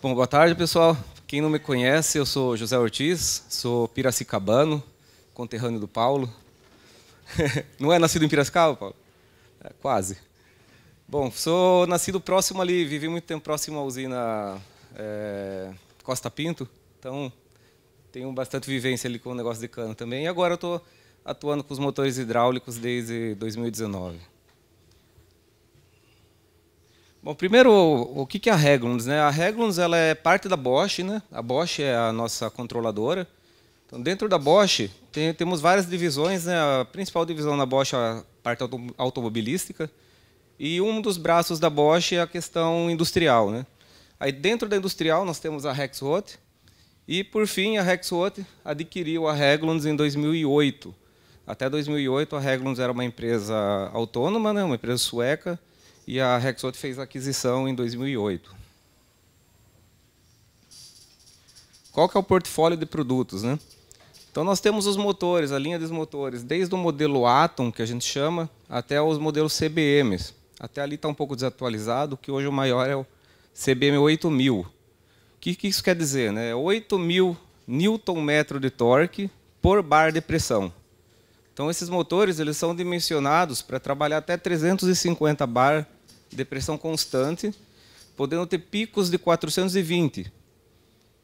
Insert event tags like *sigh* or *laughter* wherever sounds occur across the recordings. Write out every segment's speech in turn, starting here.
Bom, boa tarde, pessoal. Quem não me conhece, eu sou José Ortiz, sou piracicabano, conterrâneo do Paulo. *laughs* não é nascido em Piracicaba, Paulo? É, quase. Bom, sou nascido próximo ali, vivi muito tempo próximo à usina é, Costa Pinto, então tenho bastante vivência ali com o negócio de cano também. E agora eu estou atuando com os motores hidráulicos desde 2019. Bom, primeiro, o que é a Reglons? Né? A Reglons ela é parte da Bosch, né? a Bosch é a nossa controladora. Então, dentro da Bosch, tem, temos várias divisões, né? a principal divisão na Bosch é a parte auto, automobilística, e um dos braços da Bosch é a questão industrial. Né? Aí, dentro da industrial, nós temos a Rexroth, e, por fim, a Rexroth adquiriu a Reglons em 2008. Até 2008, a Reglons era uma empresa autônoma, né? uma empresa sueca, e a Rexot fez a aquisição em 2008. Qual que é o portfólio de produtos? Né? Então, nós temos os motores, a linha dos motores, desde o modelo Atom, que a gente chama, até os modelos CBMs. Até ali está um pouco desatualizado, que hoje o maior é o CBM 8000. O que, que isso quer dizer? Né? 8000 Nm de torque por bar de pressão. Então, esses motores eles são dimensionados para trabalhar até 350 bar depressão constante, podendo ter picos de 420.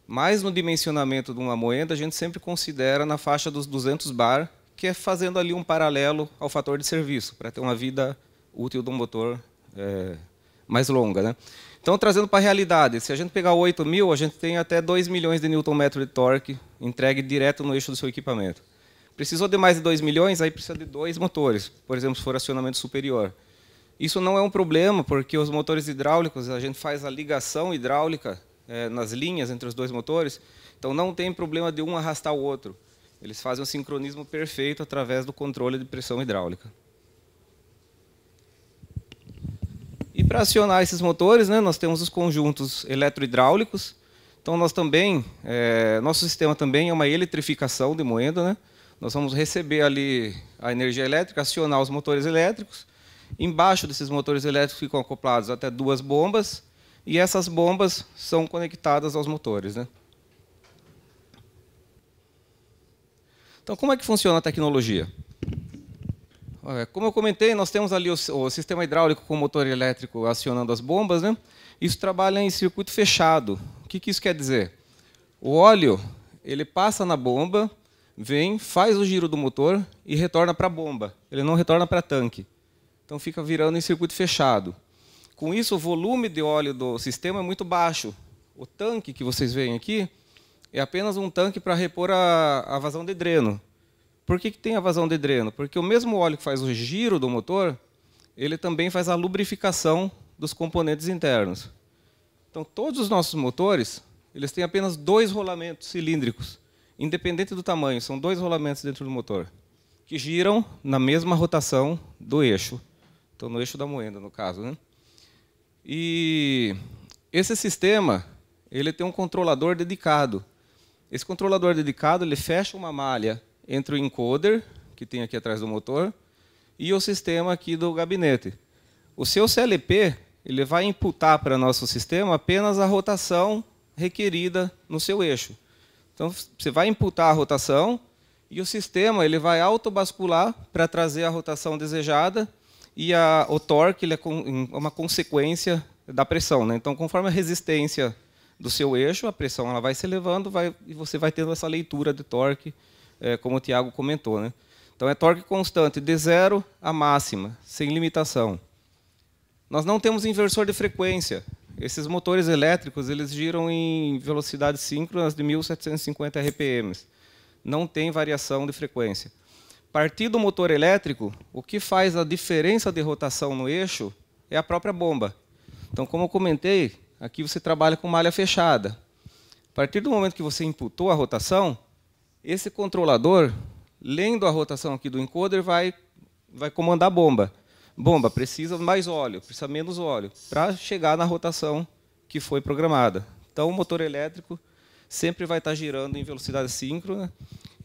Mas no dimensionamento de uma moeda, a gente sempre considera na faixa dos 200 bar, que é fazendo ali um paralelo ao fator de serviço, para ter uma vida útil do motor é, mais longa. Né? Então, trazendo para a realidade, se a gente pegar 8 mil, a gente tem até 2 milhões de Nm de torque entregue direto no eixo do seu equipamento. Precisou de mais de 2 milhões, aí precisa de dois motores, por exemplo, se for acionamento superior. Isso não é um problema, porque os motores hidráulicos, a gente faz a ligação hidráulica é, nas linhas entre os dois motores, então não tem problema de um arrastar o outro. Eles fazem um sincronismo perfeito através do controle de pressão hidráulica. E para acionar esses motores, né, nós temos os conjuntos eletrohidráulicos. Então nós também, é, nosso sistema também é uma eletrificação de moeda, né? Nós vamos receber ali a energia elétrica, acionar os motores elétricos Embaixo desses motores elétricos ficam acoplados até duas bombas, e essas bombas são conectadas aos motores. Né? Então, como é que funciona a tecnologia? Como eu comentei, nós temos ali o, sistema hidráulico com o motor elétrico acionando as bombas. Né? Isso trabalha em circuito fechado. O que, que isso quer dizer? O óleo ele passa na bomba, vem, faz o giro do motor e retorna para a bomba. Ele não retorna para tanque. Então fica virando em circuito fechado. Com isso, o volume de óleo do sistema é muito baixo. O tanque que vocês veem aqui é apenas um tanque para repor a, a, vazão de dreno. Por que, que tem a vazão de dreno? Porque o mesmo óleo que faz o giro do motor, ele também faz a lubrificação dos componentes internos. Então, todos os nossos motores, eles têm apenas dois rolamentos cilíndricos, independente do tamanho, são dois rolamentos dentro do motor, que giram na mesma rotação do eixo Estou no eixo da moenda, no caso. Né? E esse sistema ele tem um controlador dedicado. Esse controlador dedicado ele fecha uma malha entre o encoder, que tem aqui atrás do motor, e o sistema aqui do gabinete. O seu CLP ele vai imputar para nosso sistema apenas a rotação requerida no seu eixo. Então, você vai imputar a rotação e o sistema ele vai autobascular para trazer a rotação desejada e a, o torque é, é, uma consequência da pressão. Né? Então, conforme a resistência do seu eixo, a pressão ela vai se elevando vai, e você vai tendo essa leitura de torque, é, como o Tiago comentou. Né? Então, é torque constante de zero a máxima, sem limitação. Nós não temos inversor de frequência. Esses motores elétricos eles giram em velocidades síncronas de 1.750 RPM. Não tem variação de frequência. Partir do motor elétrico, o que faz a diferença de rotação no eixo é a própria bomba. Então, como eu comentei, aqui você trabalha com malha fechada. A partir do momento que você imputou a rotação, esse controlador, lendo a rotação aqui do encoder, vai, vai comandar a bomba. Bomba, precisa mais óleo, precisa menos óleo, para chegar na rotação que foi programada. Então, o motor elétrico sempre vai estar girando em velocidade síncrona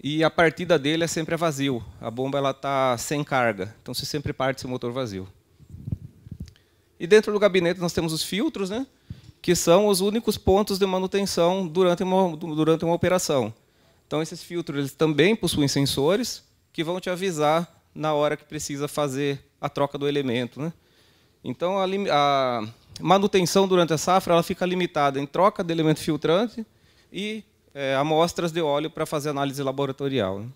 e a partida dele é sempre vazio. A bomba ela está sem carga, então você sempre parte seu motor vazio. E dentro do gabinete nós temos os filtros, né? que são os únicos pontos de manutenção durante uma, durante uma operação. Então, esses filtros eles também possuem sensores que vão te avisar na hora que precisa fazer a troca do elemento. Né? Então, a, a manutenção durante a safra ela fica limitada em troca de elemento filtrante e é, amostras de óleo para fazer análise laboratorial. Né?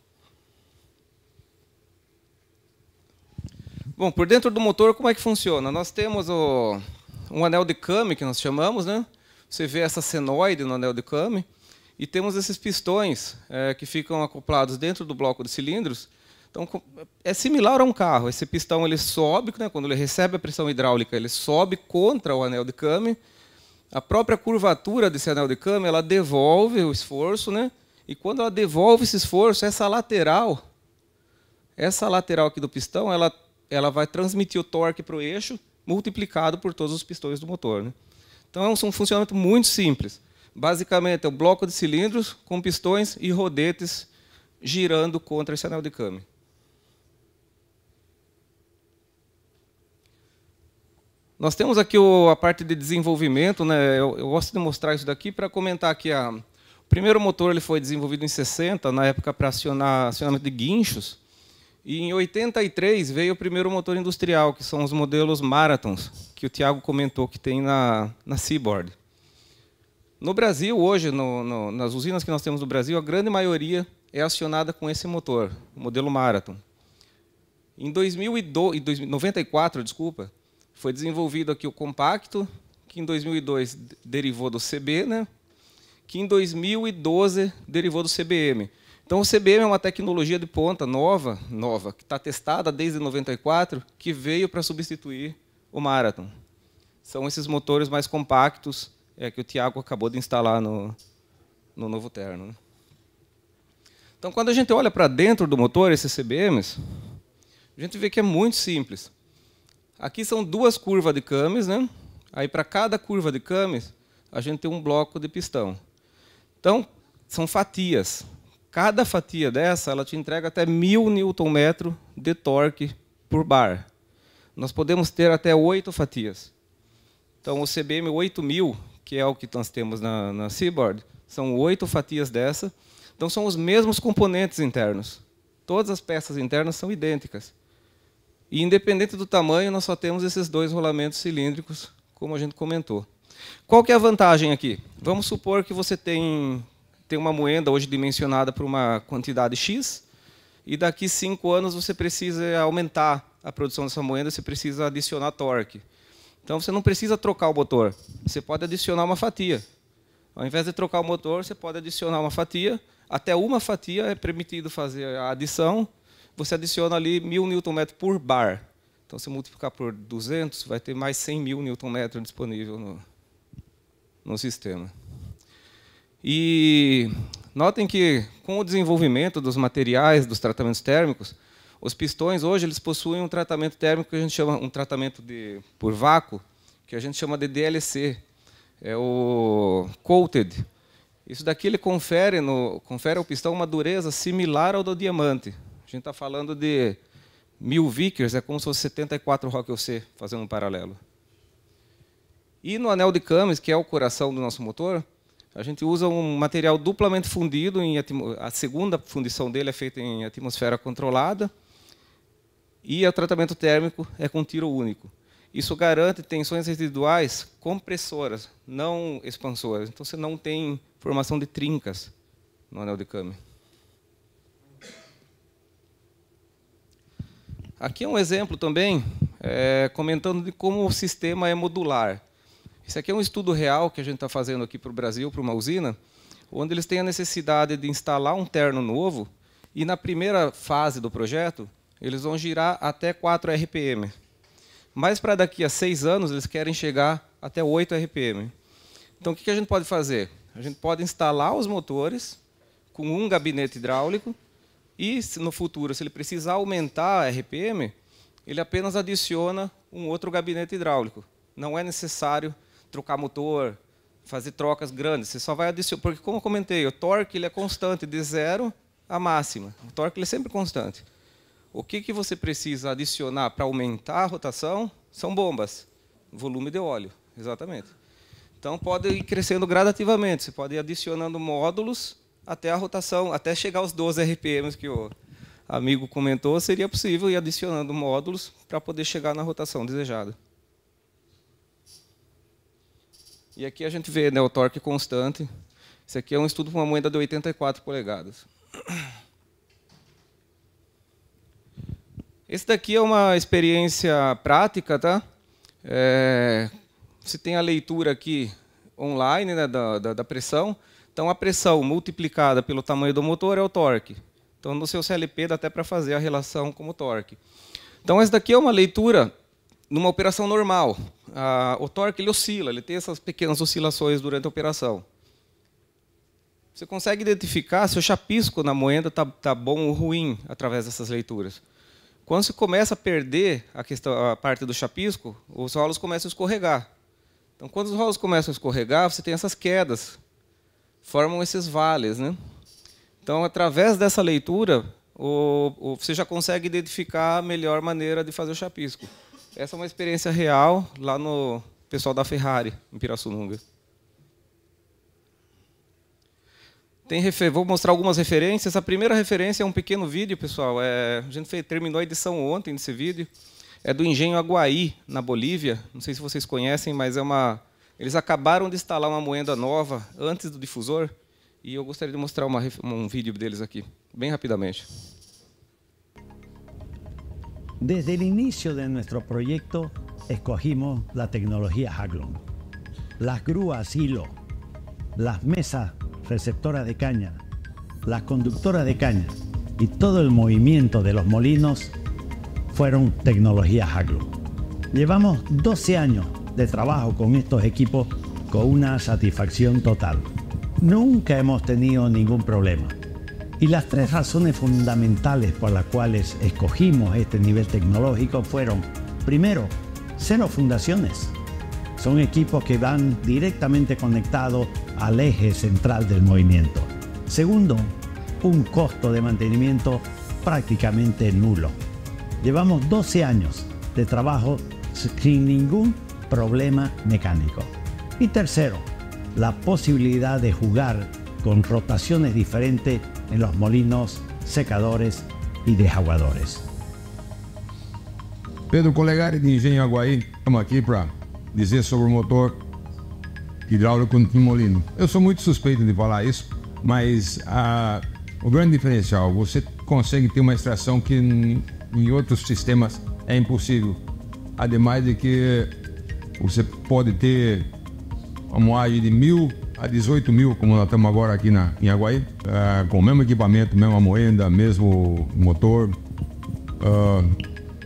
Bom, por dentro do motor, como é que funciona? Nós temos o, um anel de came, que nós chamamos, né? Você vê essa senoide no anel de came. E temos esses pistões é, que ficam acoplados dentro do bloco de cilindros. Então, é similar a um carro. Esse pistão ele sobe, né, quando ele recebe a pressão hidráulica, ele sobe contra o anel de câmbio a própria curvatura desse anel de câmbio, ela devolve o esforço, né? E quando ela devolve esse esforço, essa lateral, essa lateral aqui do pistão, ela, ela vai transmitir o torque para o eixo, multiplicado por todos os pistões do motor. Né? Então é um, um funcionamento muito simples. Basicamente, é um bloco de cilindros com pistões e rodetes girando contra esse anel de câmbio. Nós temos aqui o, a parte de desenvolvimento, né? eu, eu gosto de mostrar isso daqui para comentar que a, o primeiro motor ele foi desenvolvido em 60, na época para acionar acionamento de guinchos, e em 83 veio o primeiro motor industrial, que são os modelos Marathons, que o Tiago comentou que tem na, na Seaboard. No Brasil, hoje, no, no, nas usinas que nós temos no Brasil, a grande maioria é acionada com esse motor, o modelo Marathon. Em 2002, 94, desculpa, foi desenvolvido aqui o compacto, que em 2002 derivou do CB, né? que em 2012 derivou do CBM. Então, o CBM é uma tecnologia de ponta nova, nova, que está testada desde 94, que veio para substituir o Marathon. São esses motores mais compactos é, que o Tiago acabou de instalar no, no novo terno. Né? Então, quando a gente olha para dentro do motor, esses CBMs, a gente vê que é muito simples. Aqui são duas curvas de cames, né? Aí para cada curva de cames, a gente tem um bloco de pistão. Então, são fatias. Cada fatia dessa, ela te entrega até 1000 Nm de torque por bar. Nós podemos ter até oito fatias. Então, o CBM 8000, que é o que nós temos na, na Seaboard, são oito fatias dessa. Então, são os mesmos componentes internos. Todas as peças internas são idênticas. E independente do tamanho, nós só temos esses dois rolamentos cilíndricos, como a gente comentou. Qual que é a vantagem aqui? Vamos supor que você tem, tem uma moeda hoje dimensionada para uma quantidade X, e daqui cinco anos você precisa aumentar a produção dessa moeda, você precisa adicionar torque. Então você não precisa trocar o motor, você pode adicionar uma fatia. Ao invés de trocar o motor, você pode adicionar uma fatia. Até uma fatia é permitido fazer a adição, você adiciona ali 1.000 Nm por bar. Então, se multiplicar por 200, vai ter mais 100 mil Nm disponível no, no sistema. E notem que, com o desenvolvimento dos materiais, dos tratamentos térmicos, os pistões hoje eles possuem um tratamento térmico que a gente chama um tratamento de, por vácuo, que a gente chama de DLC, é o coated. Isso daqui ele confere, no, confere ao pistão uma dureza similar ao do diamante gente está falando de mil Vickers, é como se fosse 74 Rockel C, fazendo um paralelo. E no anel de Cames, que é o coração do nosso motor, a gente usa um material duplamente fundido, a segunda fundição dele é feita em atmosfera controlada, e o tratamento térmico é com tiro único. Isso garante tensões residuais compressoras, não expansoras. Então você não tem formação de trincas no anel de Cames. Aqui é um exemplo também, é, comentando de como o sistema é modular. Isso aqui é um estudo real que a gente está fazendo aqui para o Brasil, para uma usina, onde eles têm a necessidade de instalar um terno novo e na primeira fase do projeto eles vão girar até 4 RPM. Mas para daqui a seis anos eles querem chegar até 8 RPM. Então o que a gente pode fazer? A gente pode instalar os motores com um gabinete hidráulico e no futuro, se ele precisar aumentar a RPM, ele apenas adiciona um outro gabinete hidráulico. Não é necessário trocar motor, fazer trocas grandes. Você só vai adicionar, porque como eu comentei, o torque ele é constante de zero a máxima. O torque ele é sempre constante. O que, que você precisa adicionar para aumentar a rotação são bombas, volume de óleo, exatamente. Então pode ir crescendo gradativamente. Você pode ir adicionando módulos até a rotação, até chegar aos 12 RPMs que o amigo comentou, seria possível ir adicionando módulos para poder chegar na rotação desejada. E aqui a gente vê né, o torque constante. Isso aqui é um estudo com uma moeda de 84 polegadas. Esse daqui é uma experiência prática, tá? É, você tem a leitura aqui online né, da, da, da pressão. Então, a pressão multiplicada pelo tamanho do motor é o torque. Então, no seu CLP dá até para fazer a relação como torque. Então, essa daqui é uma leitura numa operação normal. Ah, o torque ele oscila, ele tem essas pequenas oscilações durante a operação. Você consegue identificar se o chapisco na moeda está tá bom ou ruim através dessas leituras. Quando você começa a perder a, questão, a parte do chapisco, os rolos começam a escorregar. Então, quando os rolos começam a escorregar, você tem essas quedas formam esses vales. Né? Então, através dessa leitura, o, o, você já consegue identificar a melhor maneira de fazer o chapisco. Essa é uma experiência real lá no pessoal da Ferrari, em Pirassununga. Refer... vou mostrar algumas referências. A primeira referência é um pequeno vídeo, pessoal. É... a gente fez... terminou a edição ontem desse vídeo. É do Engenho Aguaí, na Bolívia. Não sei se vocês conhecem, mas é uma Eles acabaram de instalar una moeda nueva antes del difusor y e eu gostaria de mostrar uma, um vídeo deles aqui, bem rapidamente. Desde el inicio de nuestro proyecto escogimos la tecnología Haglund, las grúas hilo, las mesas receptoras de caña, las conductoras de caña y todo el movimiento de los molinos fueron tecnología Haglund. Llevamos 12 años de trabajo con estos equipos con una satisfacción total. Nunca hemos tenido ningún problema. Y las tres razones fundamentales por las cuales escogimos este nivel tecnológico fueron, primero, cero fundaciones. Son equipos que van directamente conectados al eje central del movimiento. Segundo, un costo de mantenimiento prácticamente nulo. Llevamos 12 años de trabajo sin ningún problema mecánico. Y tercero, la posibilidad de jugar con rotaciones diferentes en los molinos, secadores y desaguadores. Pedro Colegari de Engenho Aguaí, estamos aqui para dizer sobre o motor hidráulico no Molino. Eu sou muito suspeito de falar isso, mas ah, o grande diferencial, você consegue ter uma extração que em, em outros sistemas é impossível. Ademais de que você pode ter uma moagem de mil a 18 mil, como nós estamos agora aqui na, em Aguaí, ah, com o mesmo equipamento, mesma moenda, mesmo motor. Ah,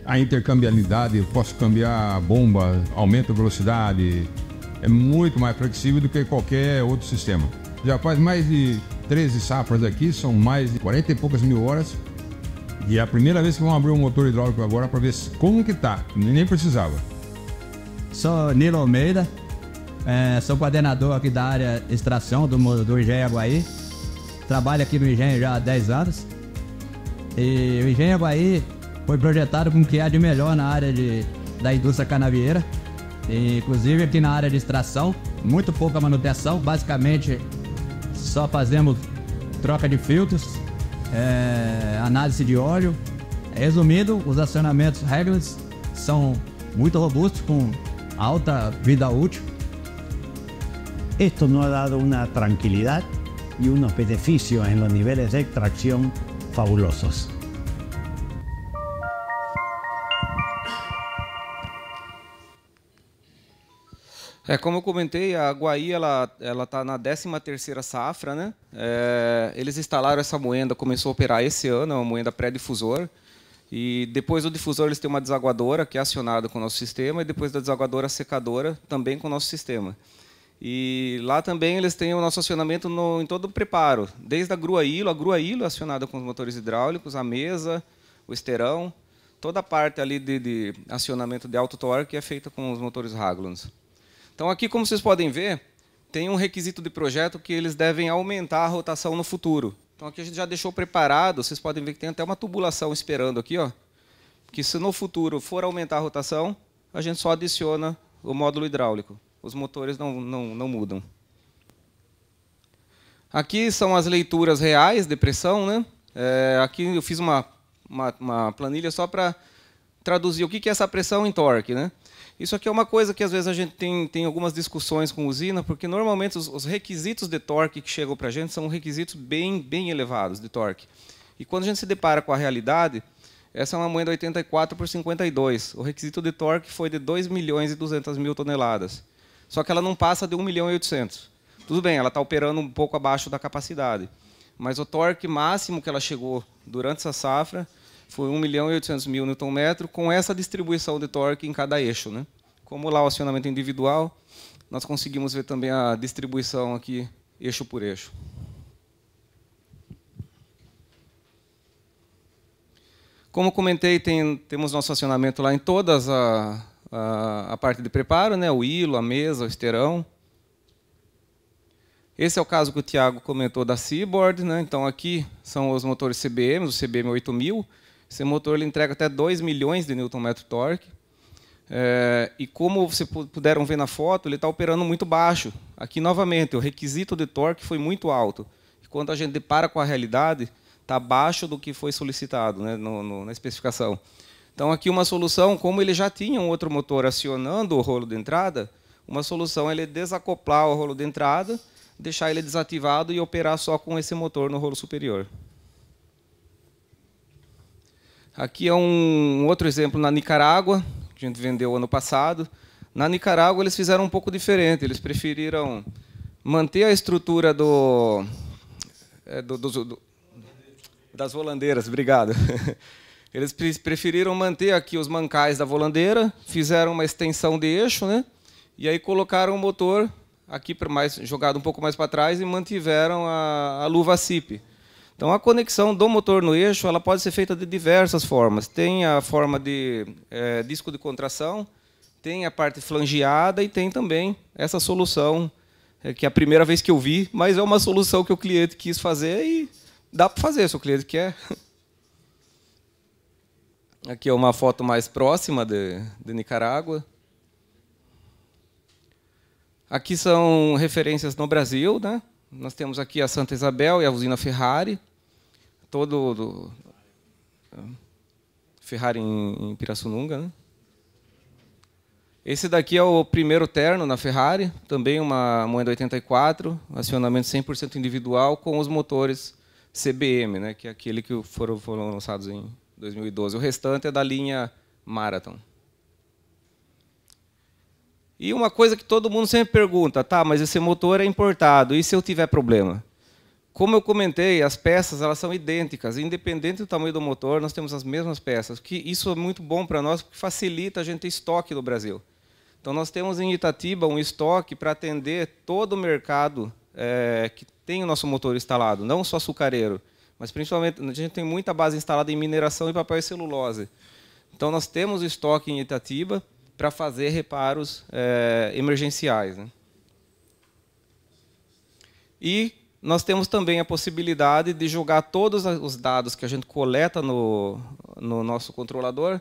a intercambiabilidade, posso cambiar bomba, aumento a velocidade, é muito mais flexível do que qualquer outro sistema. Já faz mais de 13 safras aqui, são mais de 40 e poucas mil horas. E é a primeira vez que vamos abrir um motor hidráulico agora para ver como que tá, nem precisava. Sou Nilo Almeida, é, sou coordenador aqui da área extração do, do Engenho Aguaí. Trabalho aqui no Engenho já há 10 anos. E o Engenho Aguaí foi projetado com o que há de melhor na área de, da indústria canavieira. E, inclusive aqui na área de extração, muito pouca manutenção. Basicamente, só fazemos troca de filtros, é, análise de óleo. Resumindo, os acionamentos regulares são muito robustos, com alta vida útil. Esto nos ha dado una tranquilidad y unos beneficios en los niveles de extracción fabulosos. É, como eu comentei, a Guaí ela ela está na 13 terceira safra, né? É, eles instalaram essa moenda, começou a operar esse ano, é uma moenda pré-difusor. E depois do difusor eles têm uma desaguadora que é acionada com o nosso sistema e depois da desaguadora a secadora também com o nosso sistema. E lá também eles têm o nosso acionamento no, em todo o preparo, desde a grua hilo, a grua hilo é acionada com os motores hidráulicos, a mesa, o esterão, toda a parte ali de, de acionamento de alto torque é feita com os motores Haglunds. Então aqui, como vocês podem ver, tem um requisito de projeto que eles devem aumentar a rotação no futuro. Então aqui a gente já deixou preparado, vocês podem ver que tem até uma tubulação esperando aqui, ó, que se no futuro for aumentar a rotação, a gente só adiciona o módulo hidráulico. Os motores não, não, não mudam. Aqui são as leituras reais de pressão. Né? É, aqui eu fiz uma, uma, uma planilha só para traduzir o que é essa pressão em torque. Né? Isso aqui é uma coisa que às vezes a gente tem, tem algumas discussões com usina, porque normalmente os, os requisitos de torque que chegam para a gente são requisitos bem, bem elevados de torque. E quando a gente se depara com a realidade, essa é uma moeda 84 por 52. O requisito de torque foi de 2 milhões e 200 mil toneladas. Só que ela não passa de 1 milhão e 800. Tudo bem, ela está operando um pouco abaixo da capacidade. Mas o torque máximo que ela chegou durante essa safra foi 1 milhão e 800 mil Nm com essa distribuição de torque em cada eixo. Né? Como lá o acionamento é individual, nós conseguimos ver também a distribuição aqui, eixo por eixo. Como comentei, tem, temos nosso acionamento lá em todas a, a, a, parte de preparo, né? o hilo, a mesa, o esteirão. Esse é o caso que o Tiago comentou da Seaboard. Né? Então, aqui são os motores CBM, o CBM 8000, esse motor ele entrega até 2 milhões de Nm torque. É, e como vocês puderam ver na foto, ele está operando muito baixo. Aqui, novamente, o requisito de torque foi muito alto. E quando a gente depara com a realidade, está abaixo do que foi solicitado né, no, no, na especificação. Então, aqui uma solução, como ele já tinha um outro motor acionando o rolo de entrada, uma solução é ele desacoplar o rolo de entrada, deixar ele desativado e operar só com esse motor no rolo superior. Aqui é um outro exemplo na Nicarágua, que a gente vendeu ano passado. Na Nicarágua, eles fizeram um pouco diferente. Eles preferiram manter a estrutura do, é, do, do, do das volandeiras. Obrigado. *laughs* Eles preferiram manter aqui os mancais da volandeira, fizeram uma extensão de eixo, né? E aí colocaram o motor aqui para mais jogado um pouco mais para trás e mantiveram a, a luva CIP. Então, a conexão do motor no eixo ela pode ser feita de diversas formas. Tem a forma de é, disco de contração, tem a parte flangeada e tem também essa solução, é, que é a primeira vez que eu vi, mas é uma solução que o cliente quis fazer e dá para fazer, se o cliente quer. *laughs* Aqui é uma foto mais próxima de, de Nicarágua. Aqui são referências no Brasil, né? Nós temos aqui a Santa Isabel e a usina Ferrari todo do, é, Ferrari em, em Pirassununga, né? Esse daqui é o primeiro terno na Ferrari, também uma moeda 84, acionamento 100% individual com os motores CBM, né, que é aquele que foram, foram lançados em 2012. O restante é da linha Marathon. E uma coisa que todo mundo sempre pergunta, tá, mas esse motor é importado, e se eu tiver problema? Como eu comentei, as peças elas são idênticas, independente do tamanho do motor, nós temos as mesmas peças. Que isso é muito bom para nós, porque facilita a gente ter estoque no Brasil. Então nós temos em Itatiba um estoque para atender todo o mercado é, que tem o nosso motor instalado, não só açucareiro, mas principalmente a gente tem muita base instalada em mineração e papel e celulose. Então nós temos estoque em Itatiba para fazer reparos é, emergenciais. Né? E nós temos também a possibilidade de jogar todos os dados que a gente coleta no, no nosso controlador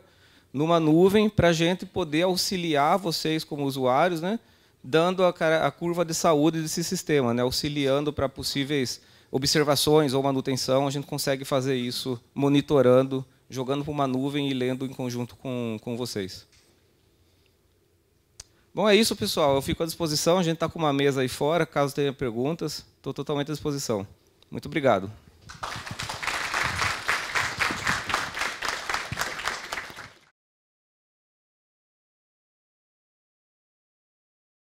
numa nuvem para a gente poder auxiliar vocês como usuários, né? dando a, a curva de saúde desse sistema, né? auxiliando para possíveis observações ou manutenção. A gente consegue fazer isso monitorando, jogando para uma nuvem e lendo em conjunto com, com vocês. Bom, é isso, pessoal. Eu fico à disposição. A gente está com uma mesa aí fora, caso tenha perguntas. Estou totalmente à disposição. Muito obrigado.